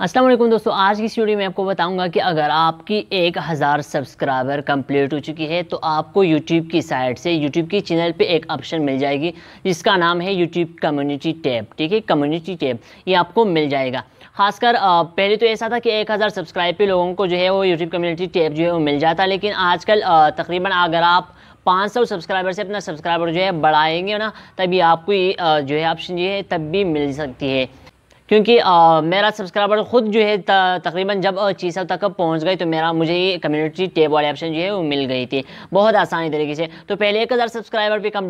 असलम दोस्तों आज की स्टूडियो में आपको बताऊंगा कि अगर आपकी एक हज़ार सब्सक्राइबर कंप्लीट हो चुकी है तो आपको YouTube की साइट से YouTube की चैनल पे एक ऑप्शन मिल जाएगी जिसका नाम है YouTube कम्युनिटी टैब ठीक है कम्युनिटी टैब ये आपको मिल जाएगा खासकर पहले तो ऐसा था कि एक हज़ार सब्सक्राइब पे लोगों को जो है वो यूट्यूब कम्युनिटी टैब जो है वो मिल जाता लेकिन आजकल तकरीबन अगर आप 500 सब्सक्राइबर से अपना सब्सक्राइबर जो है बढ़ाएंगे ना तभी आपको ये जो है ऑप्शन जो है तब भी मिल सकती है क्योंकि आ, मेरा सब्सक्राइबर ख़ुद जो है तकरीबन जब चीज़ तक पहुंच गई तो मेरा मुझे ये कम्युनिटी टैब वाले ऑप्शन जो है वो मिल गई थी बहुत आसानी तरीके से तो पहले एक हज़ार सब्सक्राइबर भी कम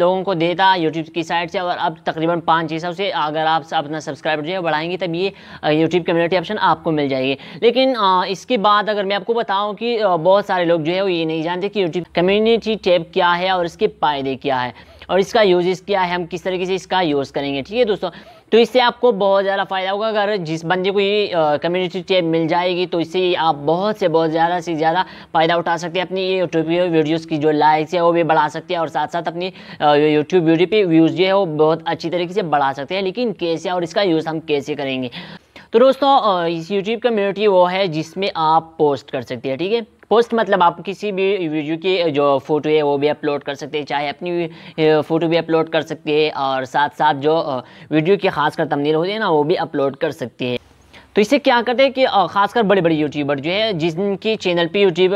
लोगों को देता यूट्यूब की साइड से और अब तकरीबन पाँच चीज़ों से अगर आप अपना सब्सक्राइबर जो है बढ़ाएंगे तब ये यूट्यूब कम्युनिटी ऑप्शन आपको मिल जाएगी लेकिन आ, इसके बाद अगर मैं आपको बताऊँ कि बहुत सारे लोग जो है वो ये नहीं जानते कि यूट्यूब कम्युनिटी टैब क्या है और इसके फ़ायदे क्या है और इसका यूज़ क्या है हम किस तरीके से इसका यूज़ करेंगे ठीक है दोस्तों तो इससे आपको बहुत ज़्यादा फ़ायदा होगा अगर जिस बंदे को ये कम्युनिटी टैब मिल जाएगी तो इससे आप बहुत से बहुत ज़्यादा से ज़्यादा फ़ायदा उठा सकते हैं अपनी ये यूट्यूब वीडियोज़ की जो लाइक्स है वो भी बढ़ा सकते हैं और साथ साथ अपनी यूट्यूब वीडियो पे व्यूज़ जो है वो बहुत अच्छी तरीके से बढ़ा सकते हैं लेकिन कैसे और इसका यूज़ हम कैसे करेंगे तो दोस्तों इस यूट्यूब कम्युनिटी वो है जिसमें आप पोस्ट कर सकते हैं ठीक है पोस्ट मतलब आप किसी भी वीडियो की जो फ़ोटो है वो भी अपलोड कर सकते हैं चाहे अपनी फ़ोटो भी अपलोड कर सकते हैं और साथ साथ जो वीडियो की खासकर तमनील होती है ना वो भी अपलोड कर सकते हैं तो इससे क्या करते हैं कि खासकर बड़े बड़े यूट्यूबर जो है जिनकी चैनल पे यूट्यूब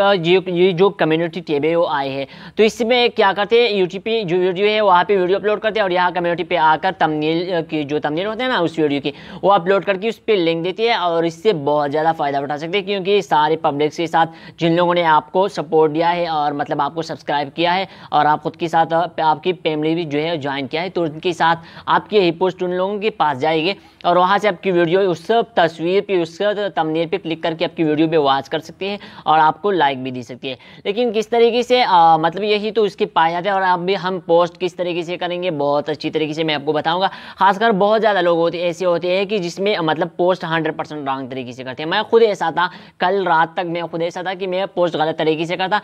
ये जो कम्युनिटी टेबे वो आए हैं तो इसमें क्या करते हैं यूट्यूब पे जो वीडियो है वहाँ पे वीडियो अपलोड करते हैं और यहाँ कम्युनिटी पे आकर तमनील की जो तमनील होते हैं ना उस वीडियो की वो अपलोड करके उस पर लिंक देती है और इससे बहुत ज़्यादा फ़ायदा उठा सकते हैं क्योंकि सारे पब्लिक्स के साथ जिन लोगों ने आपको सपोर्ट दिया है और मतलब आपको सब्सक्राइब किया है और आप खुद के साथ आपकी फैमिली भी जो है ज्वाइन किया है तो उनके साथ आपकी ही पोस्ट उन लोगों के पास जाएगी और वहाँ से आपकी वीडियो उस तस्वीर तमनीर पे उसके बाद तमनीर पे क्लिक करके आपकी वीडियो पे वॉच कर सकती है और आपको लाइक भी दे सकती है लेकिन किस तरीके से आ, मतलब यही तो उसकी पाया जाता है और अब भी हम पोस्ट किस तरीके से करेंगे बहुत अच्छी तरीके से मैं आपको बताऊँगा खासकर बहुत ज़्यादा लोग होते ऐसे होते हैं कि जिसमें मतलब पोस्ट हंड्रेड परसेंट रॉन्ग तरीके से करते हैं मैं खुद ऐसा था कल रात तक मैं खुद ऐसा था कि मैं पोस्ट गलत तरीके से करता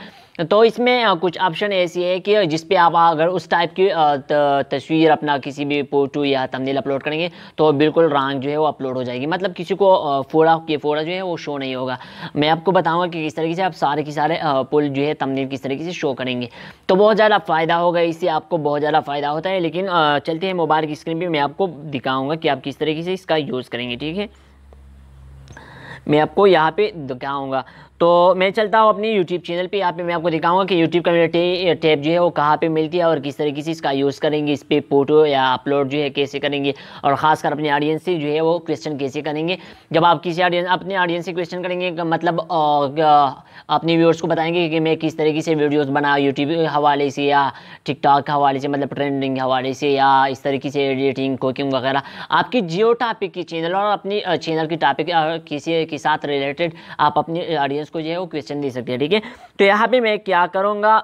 तो इसमें कुछ ऑप्शन ऐसी है कि जिसपे आप अगर उस टाइप की तस्वीर अपना किसी भी फोटो या तमनील अपलोड करेंगे तो बिल्कुल रॉन्ग जो है वो अपलोड हो जाएगी मतलब किसी को फोड़ा के फोड़ा जो है वो शो नहीं होगा मैं आपको बताऊंगा कि किस तरीके से आप सारे के सारे पुल जो है तमनील किस तरीके से शो करेंगे तो बहुत ज़्यादा फ़ायदा होगा इससे आपको बहुत ज़्यादा फ़ायदा होता है लेकिन चलते हैं मोबाइल की स्क्रीन पर मैं आपको दिखाऊँगा कि आप किस तरीके से इसका यूज़ करेंगे ठीक है मैं आपको यहाँ पे दिखाऊँगा तो मैं चलता हूँ अपनी यूट्यूब चैनल पे यहाँ पे मैं आपको दिखाऊंगा कि यूट्यूब का मेरा टैब जो है वो कहाँ पे मिलती है और किस तरीके से इसका यूज़ करेंगे इस पर फोटो या अपलोड जो है कैसे करेंगे और ख़ासकर अपने ऑडियंस से जो है वो क्वेश्चन कैसे करेंगे जब आप किसी ऑडियंस अपने ऑडियंस से क्वेश्चन करेंगे तो मतलब अपने व्यूअर्स को बताएंगे कि मैं किस तरीके से वीडियोज़ बना यूट्यूब हवाले से या टिकटॉक के हवाले से मतलब ट्रेंडिंग के हवाले से या इस तरीके से एडिटिंग कुकिंग वगैरह आपकी जियो टॉपिक की चैनल और अपनी चैनल की टॉपिक किसी के साथ रिलेटेड आप अपनी ऑडियंस उसको जो है वो क्वेश्चन दे सकते हैं ठीक है तो यहाँ पे मैं क्या करूँगा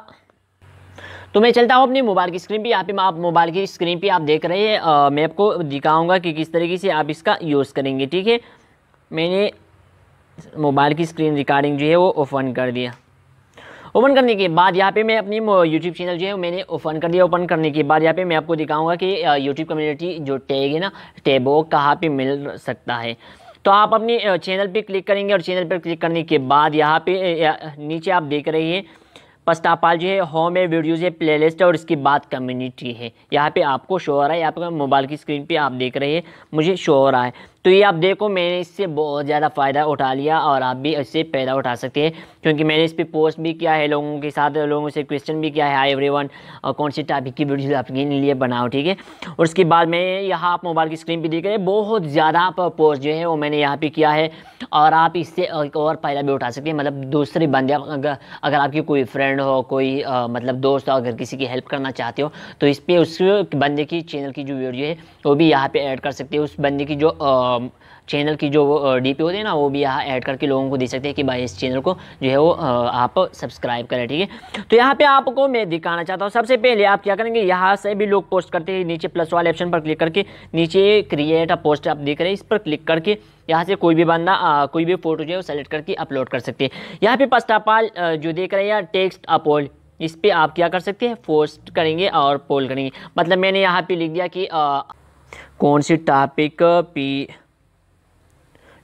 तो मैं चलता हूँ अपनी मोबाइल की स्क्रीन पे यहाँ पे आप मोबाइल की स्क्रीन पे आप देख रहे हैं मैं आपको दिखाऊंगा कि किस तरीके से आप इसका यूज़ करेंगे ठीक है मैंने मोबाइल की स्क्रीन रिकॉर्डिंग जो है वो ओपन कर दिया ओपन करने के बाद यहाँ पे मैं अपनी यूट्यूब चैनल जो है मैंने ओपन कर दिया ओपन करने के बाद यहाँ पे मैं आपको दिखाऊंगा कि यूट्यूब कम्युनिटी जो टैग है ना टैग वो कहाँ पर मिल सकता है तो आप अपनी चैनल पर क्लिक करेंगे और चैनल पर क्लिक करने के बाद यहाँ पे नीचे आप देख रहे हैं पस्तापाल जो है होम है वीडियोज़ है प्ले लिस्ट और इसके बाद कम्युनिटी है यहाँ पे आपको शो हो रहा है आपका मोबाइल की स्क्रीन पे आप देख रहे हैं मुझे शो हो रहा है तो ये आप देखो मैंने इससे बहुत ज़्यादा फ़ायदा उठा लिया और आप भी इससे फ़ायदा उठा सकते हैं क्योंकि मैंने इस पर पोस्ट भी किया है लोगों के साथ लोगों से क्वेश्चन भी किया है हाई वन और कौन सी टॉपिक की वीडियो आपके लिए बनाओ ठीक है और उसके बाद मैं यहाँ आप मोबाइल की स्क्रीन पर देख रहे हैं बहुत ज़्यादा पोस्ट जो है वो मैंने यहाँ पर किया है और आप इससे और फ़ायदा भी उठा सकते हैं मतलब दूसरे बंदे अगर अगर आपकी कोई फ्रेंड हो कोई मतलब दोस्त हो अगर किसी की हेल्प करना चाहते हो तो इस पर उस बंदे की चैनल की जो वीडियो है वो भी यहाँ पर ऐड कर सकते हो उस बंदे की जो आ, चैनल की जो डी पी होती है ना वो भी यहाँ ऐड करके लोगों को दे सकते हैं कि भाई इस चैनल को जो है वो आप सब्सक्राइब करें ठीक है तो यहाँ पे आपको मैं दिखाना चाहता हूँ सबसे पहले आप क्या करेंगे यहाँ से भी लोग पोस्ट करते हैं नीचे प्लस वाले ऑप्शन पर क्लिक करके नीचे क्रिएट अ पोस्ट आप देख रहे हैं इस पर क्लिक करके यहाँ से कोई भी बंदा कोई भी फोटो जो है वो सेलेक्ट करके अपलोड कर सकते हैं यहाँ पे फर्स्ट ऑफ ऑल जो देख रहे हैं टेक्स्ट अपोल इस पर आप क्या कर सकते हैं पोस्ट करेंगे और पोल करेंगे मतलब मैंने यहाँ पर लिख दिया कि कौन सी टॉपिक पी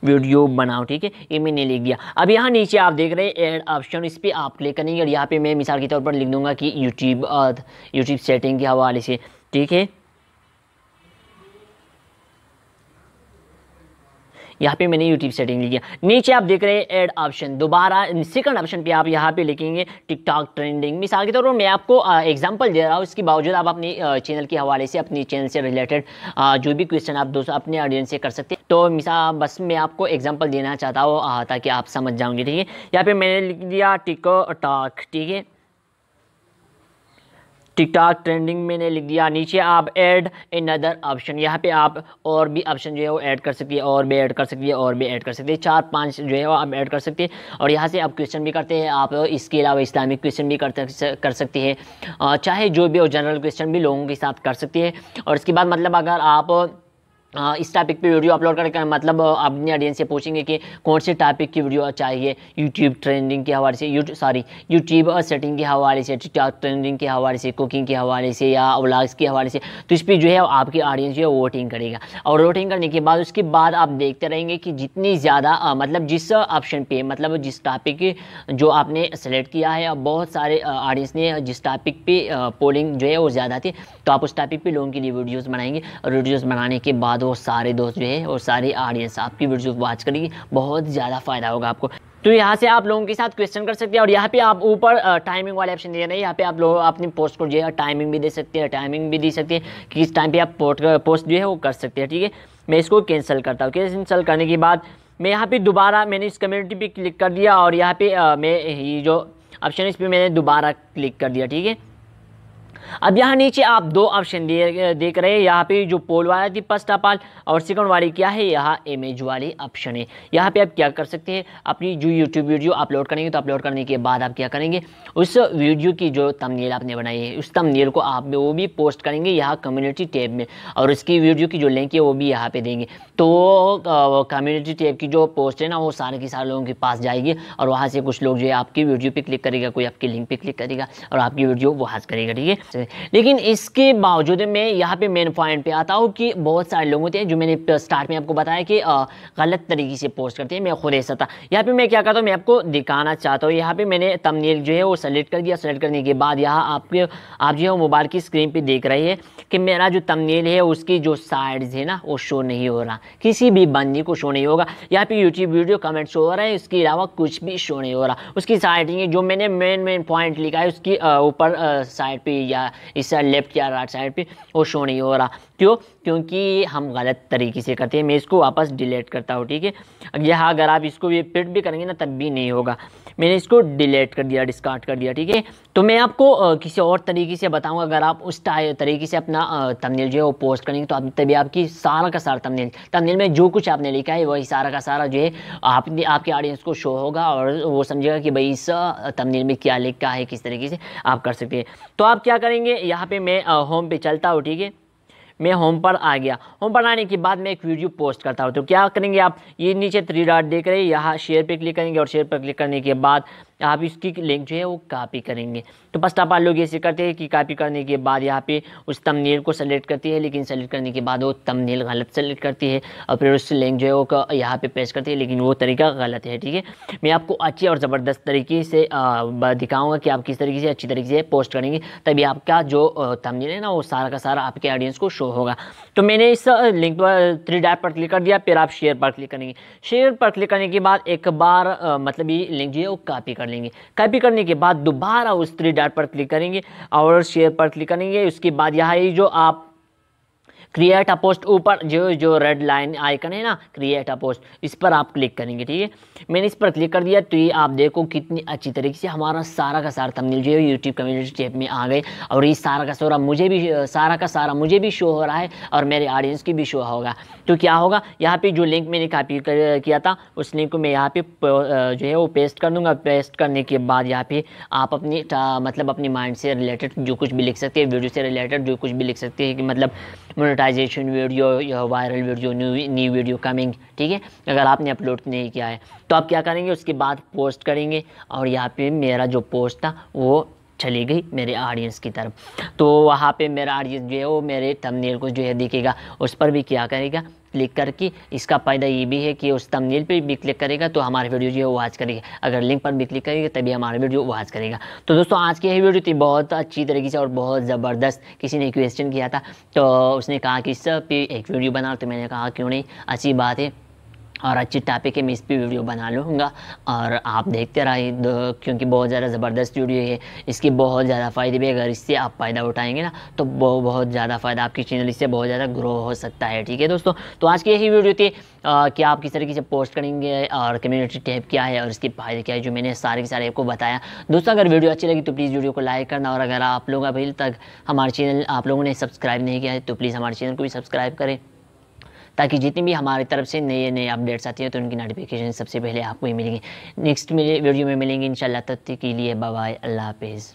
वीडियो बनाओ ठीक है ये मैंने लिख दिया अब यहाँ नीचे आप देख रहे हैं एड ऑप्शन इस पर आप क्लिक करेंगे और यहाँ पर मैं मिसाल के तौर पर लिख दूँगा कि यूट्यूब यूट्यूब सेटिंग के हवाले से ठीक है यहाँ पे मैंने यूट्यूब सेटिंग लिखी नीचे आप देख रहे हैं एड ऑप्शन दोबारा सेकंड ऑप्शन पे आप यहाँ पे लिखेंगे टिकटॉक ट्रेंडिंग मिसाल के तौर पर मैं आपको एग्जाम्पल दे रहा हूँ इसके बावजूद आप अपने चैनल के हवाले से अपने चैनल से रिलेटेड जो भी क्वेश्चन आप दोस्तों अपने ऑडियंस से कर सकते हैं तो मिसाल बस मैं आपको एग्जाम्पल देना चाहता हूँ ताकि आप समझ जाओगे ठीक है यहाँ पर मैंने लिख दिया टिको ठीक है टिकटॉक ट्रेंडिंग मैंने लिख दिया नीचे आप ऐड इन अदर ऑप्शन यहाँ पे आप और भी ऑप्शन जो है वो ऐड कर सकती है और भी ऐड कर सकती है और भी ऐड कर सकती है चार पांच जो है वो आप ऐड कर सकते हैं और यहाँ से आप क्वेश्चन भी करते हैं आप इसके अलावा इस्लामिक क्वेश्चन भी कर कर सकती है चाहे जो भी हो जनरल क्वेश्चन भी लोगों के साथ कर सकती है और इसके बाद मतलब अगर आप इस टॉपिक पे वीडियो अपलोड करके मतलब अपने ऑडियंस से पूछेंगे कि कौन से टॉपिक की वीडियो चाहिए यूट्यूब ट्रेंडिंग के हवाले से सॉरी यूट्यूब सेटिंग के हवाले से टिकटॉक ट्रेंडिंग के हवाले से कुकिंग के हवाले से या व्लॉग्स के हवाले से तो इस पर जो है आपकी ऑडियंस जो है वोटिंग करेगा और वोटिंग करने के बाद उसके बाद आप देखते रहेंगे कि जितनी ज़्यादा मतलब जिस ऑप्शन पर मतलब जिस टॉपिक जो आपने सेलेक्ट किया है बहुत सारे ऑडियंस ने जिस टॉपिक पे पोलिंग जो है वो ज़्यादा थी तो आप उस टॉपिक पर लोगों के लिए वीडियोज़ बनाएंगे और वीडियोज़ बनाने के बाद बाद वो सारे दोस्त जो है और सारे ऑडियंस आपकी वीडियो वॉच करेगी बहुत ज़्यादा फ़ायदा होगा आपको तो यहाँ से आप लोगों के साथ क्वेश्चन कर सकते हैं और यहाँ पे आप ऊपर टाइमिंग वाले ऑप्शन दे रहे यहाँ पे आप लोग अपनी पोस्ट को जो है टाइमिंग भी दे सकते हैं टाइमिंग भी दे सकते हैं कि किस टाइम पे आप पोस्ट पोस्ट जो है वो कर सकते हैं ठीक है मैं इसको कैंसिल करता हूँ कैंसिल करने के बाद मैं यहाँ पर दोबारा मैंने इस कम्युनिटी पर क्लिक कर दिया और यहाँ पर मैं ये जो ऑप्शन इस पर मैंने दोबारा क्लिक कर दिया ठीक है अब यहाँ नीचे आप दो ऑप्शन देख रहे हैं यहाँ पे जो पोल वाला थी फर्स्ट ऑफ ऑल और सेकंड वाली क्या है यहाँ इमेज वाली ऑप्शन है यहाँ पे आप क्या कर सकते हैं अपनी जो यूट्यूब वीडियो अपलोड करेंगे तो अपलोड करने के बाद आप क्या करेंगे उस वीडियो की जो तमनील आपने बनाई है उस तमनील को आप वो भी पोस्ट करेंगे यहाँ कम्युनिटी टैब में और उसकी वीडियो की जो लिंक है वो भी यहाँ पर देंगे तो कम्युनिटी टैब की जो पोस्ट है ना वो सारे के सारे लोगों के पास जाएगी और वहाँ से कुछ लोग जो है आपकी वीडियो पर क्लिक करेगा कोई आपकी लिंक पर क्लिक करेगा और आपकी वीडियो वो हाथ करेगा ठीक है से लेकिन इसके बावजूद मैं यहाँ पे मेन पॉइंट पे आता हूँ कि बहुत सारे लोग होते हैं जो मैंने स्टार्ट में आपको बताया कि गलत तरीके से पोस्ट करते हैं मैं खुद ऐसा था यहाँ पे मैं क्या करता हूँ मैं आपको दिखाना चाहता हूँ यहाँ पे मैंने तमनील जो है वो सेलेक्ट कर दिया सेलेक्ट करने के बाद यहाँ आपके आप जो है मोबाइल की स्क्रीन पर देख रहे हैं कि मेरा जो तमनील है उसकी जो साइड्स है ना वो शो नहीं हो रहा किसी भी बंदी को शो नहीं होगा यहाँ पर यूट्यूब वीडियो कमेंट शो हो रहा है इसके अलावा कुछ भी शो नहीं हो रहा उसकी साइड जो मैंने मेन मेन पॉइंट लिखा है उसकी ऊपर साइड पर या इस साइड लेफ्ट या राइट साइड पे वो शो नहीं हो रहा क्यों क्योंकि हम गलत तरीके से करते हैं मैं इसको वापस डिलीट करता हूँ ठीक है यहाँ अगर आप इसको ये प्रिंट भी करेंगे ना तब भी नहीं होगा मैंने इसको डिलीट कर दिया डिस्कार्ड कर दिया ठीक है तो मैं आपको किसी और तरीके से बताऊँगा अगर आप उस तरीके से अपना तमनील जो है वो पोस्ट करेंगे तो आप तभी आपकी सारा का सारा तमनील तमनील में जो कुछ आपने लिखा है वही सारा का सारा जो है आपने आपके ऑडियंस को शो होगा और वो समझेगा कि भाई इस तमनील में क्या लिखा है किस तरीके से आप कर सकते हैं तो आप क्या करेंगे यहाँ पर मैं होम पे चलता हूँ ठीक है मैं होम पर आ गया होम पर आने के बाद मैं एक वीडियो पोस्ट करता हूँ तो क्या करेंगे आप ये नीचे थ्री डॉट देख रहे हैं यहाँ शेयर पर क्लिक करेंगे और शेयर पर क्लिक करने के बाद आप इसकी लिंक जो है वो कापी करेंगे तो बस आप लोग ऐसे करते हैं कि कापी करने के बाद यहाँ पे उस तमनील को सेलेक्ट करती है लेकिन सेलेक्ट करने के बाद वो तमनील गलत सेलेक्ट करती है और फिर उस लिंक जो है वो यहाँ पे पेश करती है लेकिन वो तरीका गलत है ठीक है मैं आपको अच्छी और ज़बरदस्त तरीके से दिखाऊँगा कि आप किस तरीके से अच्छी तरीके से पोस्ट करेंगे तभी आपका जो तमनील है ना वो सारा का सारा आपके ऑडियंस को शो होगा तो मैंने इस लिंक पर थ्री डाइप पर क्लिक कर दिया फिर आप शेयर पर क्लिक करेंगे शेयर पर क्लिक करने के बाद एक बार मतलब ये लिंक जो है वो कापी कर लेंगे कॉपी करने के बाद दोबारा उस थ्री डॉट पर क्लिक करेंगे और शेयर पर क्लिक करेंगे उसके बाद यहाँ जो आप क्रिएट अ पोस्ट ऊपर जो जो रेड लाइन आइकन है ना क्रिएट अ पोस्ट इस पर आप क्लिक करेंगे ठीक है मैंने इस पर क्लिक कर दिया तो ये आप देखो कितनी अच्छी तरीके से हमारा सारा का सारा थंबनेल जो है यूट्यूब कम्युनिटी टेप में आ गए और ये सारा का सारा मुझे भी सारा का सारा मुझे भी शो हो रहा है और मेरे ऑडियंस की भी शो होगा तो क्या होगा यहाँ पर जो लिंक मैंने कापी किया था उस लिंक को मैं यहाँ पे जो है वो पेस्ट कर दूँगा पेस्ट करने के बाद यहाँ पे आप अपनी मतलब अपने माइंड से रिलेटेड जो कुछ भी लिख सकते हैं वीडियो से रिलेटेड जो कुछ भी लिख सकते हैं कि मतलब monetization video viral video new new video coming ठीक है अगर आपने अपलोड नहीं किया है तो आप क्या करेंगे उसके बाद पोस्ट करेंगे और यहाँ पे मेरा जो पोस्ट था वो चली गई मेरे ऑडियंस की तरफ तो वहाँ पे मेरा ऑडियंस जो है वो मेरे थंबनेल को जो है दिखेगा उस पर भी क्या करेगा क्लिक करके इसका फ़ायदा ये भी है कि उस तमनील पर भी क्लिक करेगा तो हमारे वीडियो जो है वाच करेगा अगर लिंक पर भी क्लिक करेगा तभी हमारा वीडियो वाच करेगा तो दोस्तों आज की यही वीडियो थी बहुत अच्छी तरीके से और बहुत ज़बरदस्त किसी ने क्वेश्चन किया था तो उसने कहा कि इस पर एक वीडियो बना तो मैंने कहा क्यों नहीं अच्छी बात है और अच्छी टॉपिक है मैं इस पर वीडियो बना लूँगा और आप देखते रहिए क्योंकि बहुत ज़्यादा ज़बरदस्त वीडियो है इसके बहुत ज़्यादा फ़ायदे भी अगर इससे आप फ़ायदा उठाएंगे ना तो बहुत बहुत ज़्यादा फ़ायदा आपकी चैनल इससे बहुत ज़्यादा ग्रो हो सकता है ठीक है दोस्तों तो आज की यही वीडियो थी आ, कि आप किस तरीके से पोस्ट करेंगे और कम्युनिटी टैप क्या है और इसके फ़ायदे क्या है जो मैंने सारे के सारे आपको बताया दोस्तों अगर वीडियो अच्छी लगी तो प्लीज़ वीडियो को लाइक करना और अगर आप लोग अभी तक हमारे चैनल आप लोगों ने सब्सक्राइब नहीं किया है तो प्लीज़ हमारे चैनल को भी सब्सक्राइब करें ताकि जितनी भी हमारी तरफ से नए नए अपडेट्स आती हैं तो उनकी नोटिफिकेशन सबसे पहले आपको ही मिलेंगी नेक्स्ट मिले वीडियो में मिलेंगे इन तब तक के लिए बाय अल्लाह हाफिज़